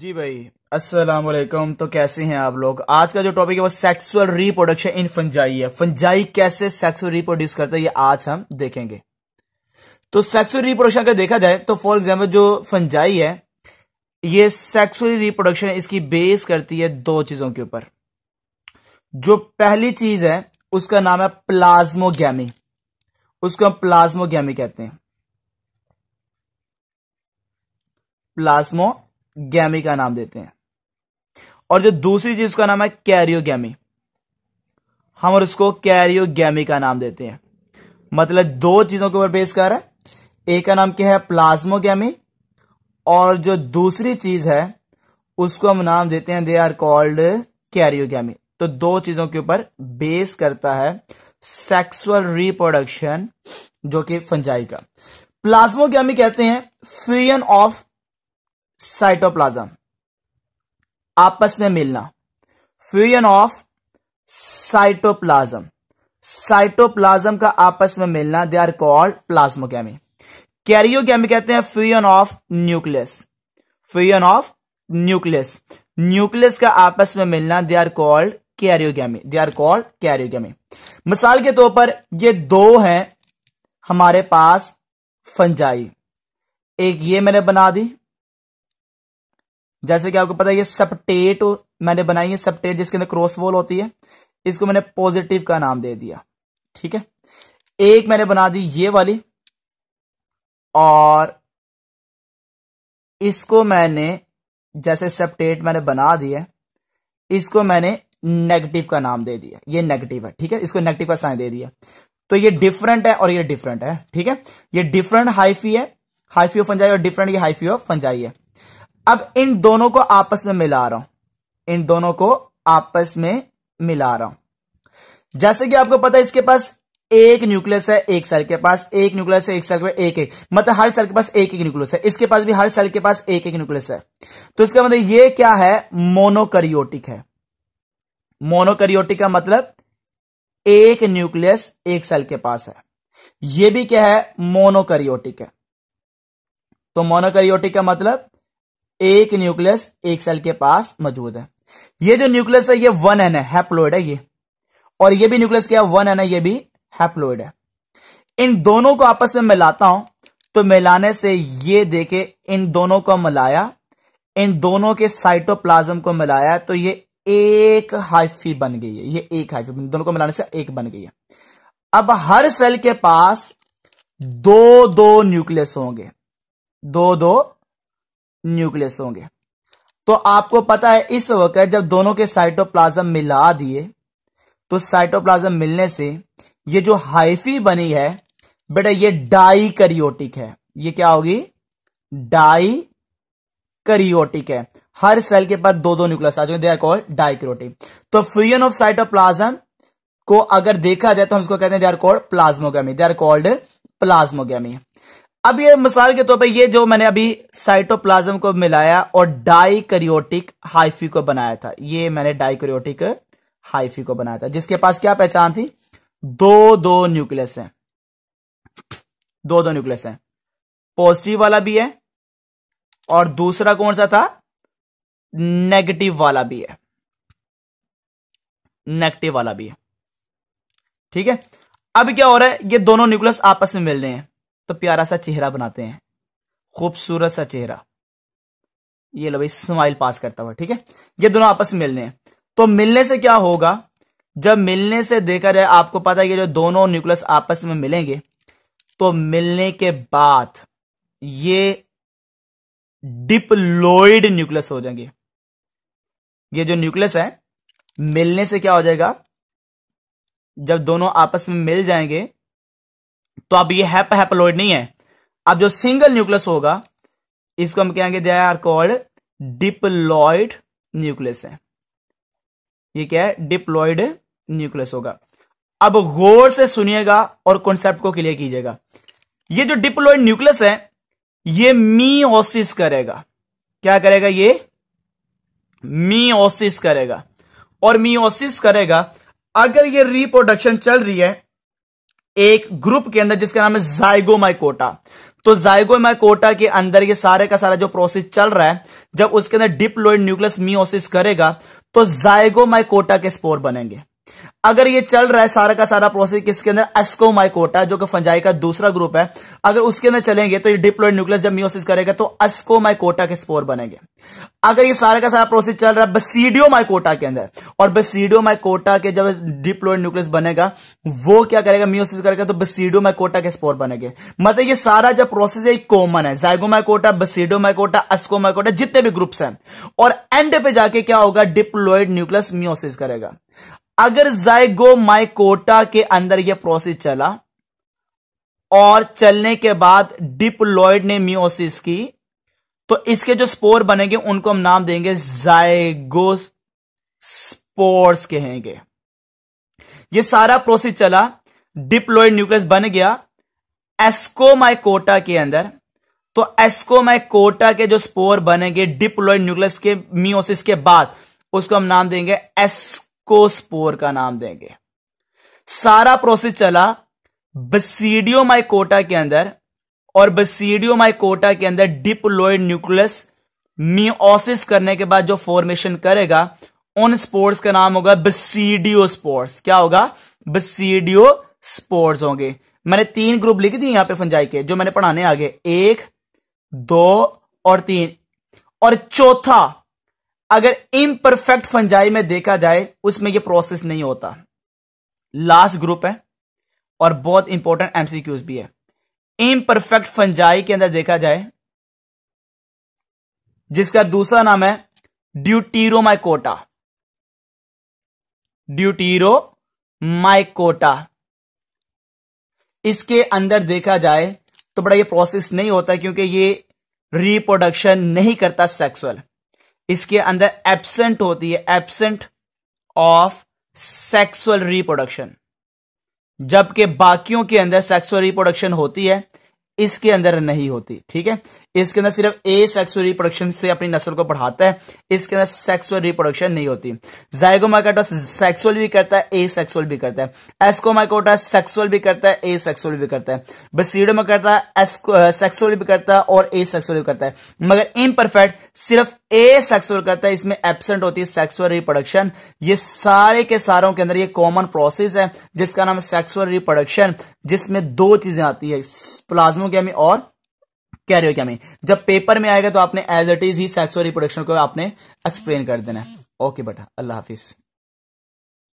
जी भाई अस्सलाम वालेकुम तो कैसे हैं आप लोग आज का जो टॉपिक है वो सेक्सुअल रिप्रोडक्शन इन फंजाई है फंजाई कैसे सेक्सुअल रिप्रोड्यूस करता है ये आज हम देखेंगे तो सेक्सुअल रिप्रोडक्शन अगर देखा जाए तो फॉर एग्जाम्पल जो फंजाई है ये सेक्सुअल रिप्रोडक्शन इसकी बेस करती है दो चीजों के ऊपर जो पहली चीज है उसका नाम है प्लाज्मोगैमी उसको हम प्लाज्मोगैमी कहते हैं प्लाज्मो गैमी का नाम देते हैं और जो दूसरी चीज का नाम है कैरियोगी हम और उसको कैरियोगी का नाम देते हैं मतलब दो चीजों के ऊपर बेस कर रहा है एक का नाम क्या है प्लाज्मोगी और जो दूसरी चीज है उसको हम नाम देते हैं दे आर कॉल्ड कैरियोगी तो दो चीजों के ऊपर बेस करता है सेक्सुअल रिप्रोडक्शन जो कि फंजाई का प्लाज्मोगी कहते हैं फ्यूजन ऑफ साइटोप्लाज्म आपस में मिलना फ्यूजन ऑफ साइटोप्लाज्म साइटोप्लाज्म का आपस में मिलना दे आर कॉल्ड प्लाज्मोकेमी कैरियोकेमी कहते हैं fusion of nucleus fusion of nucleus nucleus का आपस में मिलना they are called karyogamy they are called karyogamy मिसाल के तौर पर ये दो हैं हमारे पास फंजाई एक ये मैंने बना दी जैसे कि आपको पता है ये सपटेट मैंने बनाई है सपटेट जिसके अंदर क्रॉस वॉल होती है इसको मैंने पॉजिटिव का नाम दे दिया ठीक है एक मैंने बना दी ये वाली और इसको मैंने जैसे सपटेट मैंने बना दिया इसको मैंने नेगेटिव का नाम दे दिया ये नेगेटिव है ठीक है इसको नेगेटिव का साइन दे दिया तो ये डिफरेंट है और ये डिफरेंट है ठीक है ये डिफरेंट हाइफी है हाइफी ऑफ फंजाई और डिफरेंट ये हाइफी ऑफ फंजाई है अब इन दोनों को आपस में मिला रहा हूं इन दोनों को आपस में मिला रहा हूं जैसे कि आपको पता है इसके पास एक न्यूक्लियस है एक सेल के पास एक न्यूक्लियस है एक सेल के पास एक एक मतलब हर सेल के पास एक एक न्यूक्लियस है इसके पास भी हर सेल के पास एक एक न्यूक्लियस है तो इसका मतलब ये क्या है मोनोकरियोटिक है मोनोकरियोटिक का मतलब एक न्यूक्लियस एक सेल के पास है यह भी क्या है मोनोकरियोटिक है तो मोनोकरियोटिक का मतलब एक न्यूक्लियस एक सेल के पास मौजूद है ये जो न्यूक्लियस है ये वन एन है हैप्लोइड है ये और ये भी न्यूक्लियस क्या वन एन है ये भी हैप्लोइड है इन दोनों को आपस में मिलाता हूं तो मिलाने से ये देखे इन दोनों को मिलाया इन दोनों के साइटोप्लाज्म को मिलाया तो ये एक हाइफी बन गई है ये एक हाइफी दोनों को मिलाने से एक बन गई है अब हर सेल के पास दो दो न्यूक्लियस होंगे दो दो न्यूक्लियस होंगे तो आपको पता है इस वक्त जब दोनों के साइटोप्लाज्म मिला दिए तो साइटोप्लाज्म मिलने से ये जो हाइफी बनी है बेटा ये डाई करियोटिक है ये क्या होगी डाई करियोटिक है हर सेल के पास दो दो न्यूक्लियस आ चुके दे आर कॉल्ड डाइक्रोटिक तो फ्यूजन ऑफ साइटोप्लाज्म को अगर देखा जाए तो हम इसको कहते हैं they are called plasmogamy they are called plasmogamy अब ये मिसाल के तौर पे ये जो मैंने अभी साइटोप्लाज्म को मिलाया और डाइक्रियोटिक हाइफी को बनाया था ये मैंने डाइक्रियोटिक हाइफी को बनाया था जिसके पास क्या पहचान थी दो दो न्यूक्लियस हैं दो दो न्यूक्लियस हैं पॉजिटिव वाला भी है और दूसरा कौन सा था नेगेटिव वाला भी है नेगेटिव वाला भी है ठीक है अब क्या हो रहा है ये दोनों न्यूक्लियस आपस में मिल रहे हैं तो प्यारा सा चेहरा बनाते हैं खूबसूरत सा चेहरा ये लो भाई स्माइल पास करता हुआ ठीक है ये दोनों आपस में मिलने हैं तो मिलने से क्या होगा जब मिलने से देखा जाए आपको पता है कि जो दोनों न्यूक्लियस आपस में मिलेंगे तो मिलने के बाद ये डिप्लोइड न्यूक्लियस हो जाएंगे ये जो न्यूक्लियस है मिलने से क्या हो जाएगा जब दोनों आपस में मिल जाएंगे तो अब यह हैप नहीं है अब जो सिंगल न्यूक्लियस होगा इसको हम कहेंगे they are called diploid nucleus है ये क्या है डिप्लॉइड न्यूक्लियस होगा अब गौर से सुनिएगा और कॉन्सेप्ट को क्लियर कीजिएगा ये जो डिप्लॉइड न्यूक्लियस है ये मीओसिस करेगा क्या करेगा ये मीओसिस करेगा और मीओसिस करेगा अगर ये रिप्रोडक्शन चल रही है एक ग्रुप के अंदर जिसका नाम है जायगो माइकोटा तो जायगो माइकोटा के अंदर ये सारे का सारा जो प्रोसेस चल रहा है जब उसके अंदर डिप्लोइड न्यूक्लियस मियोसिस करेगा तो जायगो माइकोटा के स्पोर बनेंगे अगर ये चल रहा है सारा का सारा प्रोसेस किसके अंदर एस्कोमाइकोटा जो कि फंजाई का दूसरा ग्रुप है अगर उसके अंदर चलेंगे तो ये डिप्लोइड न्यूक्लियस जब मियोसिस करेगा तो एस्कोमाइकोटा के स्पोर बनेंगे अगर ये सारा का सारा प्रोसेस चल रहा है बसीडियो माइकोटा के अंदर और बसीडियो माइकोटा के जब डिप्लोइड न्यूक्लियस बनेगा वो क्या करेगा मियोसिस करेगा तो बसीडियो माइकोटा के स्पोर बनेंगे मतलब ये सारा जो प्रोसेस है कॉमन है जाइगोमाइकोटा बसीडोमाइकोटा अस्कोमाइकोटा जितने भी ग्रुप्स हैं और एंड पे जाके क्या होगा डिप्लोइड न्यूक्लियस मियोसिस करेगा अगर जायगो माइकोटा के अंदर यह प्रोसेस चला और चलने के बाद डिप्लॉयड ने मियोसिस की तो इसके जो स्पोर बनेंगे उनको हम नाम देंगे जायगो स्पोर्स कहेंगे ये सारा प्रोसेस चला डिप्लॉयड न्यूक्लियस बन गया एस्कोमाइकोटा के अंदर तो एस्कोमाइकोटा के जो स्पोर बनेंगे डिप्लॉयड न्यूक्लियस के मियोसिस के बाद उसको हम नाम देंगे एस्को को स्पोर का नाम देंगे सारा प्रोसेस चला बसीडियो माइकोटा के अंदर और बसीडियो माइकोटा के अंदर डिप्लोइड न्यूक्लियस मियोसिस करने के बाद जो फॉर्मेशन करेगा उन स्पोर्ट्स का नाम होगा बसीडियो स्पोर्ट्स क्या होगा बसीडियो स्पोर्ट्स होंगे मैंने तीन ग्रुप लिख दिए यहां पे फंजाई के जो मैंने पढ़ाने आगे एक दो और तीन और चौथा अगर इम्परफेक्ट फंजाई में देखा जाए उसमें यह प्रोसेस नहीं होता लास्ट ग्रुप है और बहुत इंपॉर्टेंट एमसीक्यूज भी है इम्परफेक्ट फंजाई के अंदर देखा जाए जिसका दूसरा नाम है ड्यूटीरो माइकोटा ड्यूटीरो माइकोटा इसके अंदर देखा जाए तो बड़ा ये प्रोसेस नहीं होता क्योंकि ये रिप्रोडक्शन नहीं करता सेक्सुअल इसके अंदर एबसेंट होती है एबसेंट ऑफ सेक्सुअल रिप्रोडक्शन जबकि बाकियों के अंदर सेक्सुअल रिप्रोडक्शन होती है इसके अंदर नहीं होती ठीक है इसके अंदर सिर्फ ए सेक्सुअल रिप्रोडक्शन से अपनी नस्ल को बढ़ाता है इसके अंदर सेक्सुअल रिप्रोडक्शन नहीं होती जायगोमाइकोटा सेक्सुअल भी करता है ए सेक्सुअल भी करता है एस्कोमाइकोटा सेक्सुअल भी करता है ए सेक्सुअल भी करता है बसीडो में करता है सेक्सुअल भी करता है और ए सेक्सुअल भी करता है मगर इम्परफेक्ट सिर्फ ए सेक्सुअल करता है इसमें एबसेंट होती है सेक्सुअल रिप्रोडक्शन ये सारे के सारों के अंदर ये कॉमन प्रोसेस है जिसका नाम है सेक्सुअल रिप्रोडक्शन जिसमें दो चीजें आती है प्लाज्मा हो गया में और हो क्या में जब पेपर में आएगा तो आपने एज इट इज ही सेक्सुअल रिप्रोडक्शन को आपने एक्सप्लेन कर देना ओके बेटा अल्लाह हाफिज